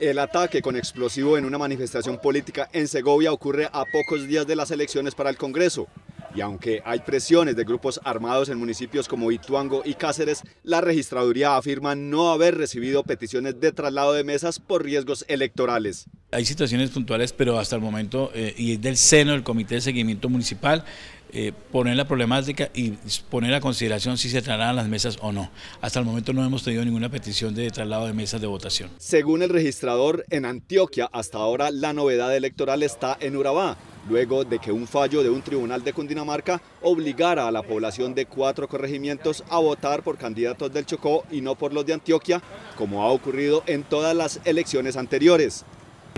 El ataque con explosivo en una manifestación política en Segovia ocurre a pocos días de las elecciones para el Congreso. Y aunque hay presiones de grupos armados en municipios como Ituango y Cáceres, la registraduría afirma no haber recibido peticiones de traslado de mesas por riesgos electorales hay situaciones puntuales, pero hasta el momento, eh, y es del seno del Comité de Seguimiento Municipal, eh, poner la problemática y poner a consideración si se trasladan las mesas o no. Hasta el momento no hemos tenido ninguna petición de traslado de mesas de votación. Según el registrador, en Antioquia hasta ahora la novedad electoral está en Urabá, luego de que un fallo de un tribunal de Cundinamarca obligara a la población de cuatro corregimientos a votar por candidatos del Chocó y no por los de Antioquia, como ha ocurrido en todas las elecciones anteriores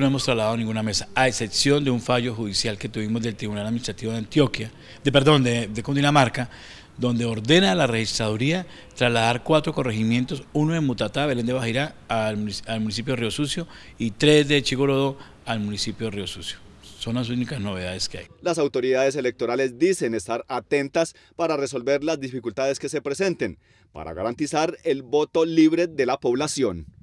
no hemos trasladado ninguna mesa, a excepción de un fallo judicial que tuvimos del Tribunal Administrativo de Antioquia, de perdón, de, Cundinamarca, donde ordena a la registraduría trasladar cuatro corregimientos, uno de Mutatá, Belén de Bajirá, al, municipio de Río Sucio y tres de Chigorodó al municipio de Río Sucio. Son las únicas novedades que hay. Las autoridades electorales dicen estar atentas para resolver las dificultades que se presenten, para garantizar el voto libre de la población.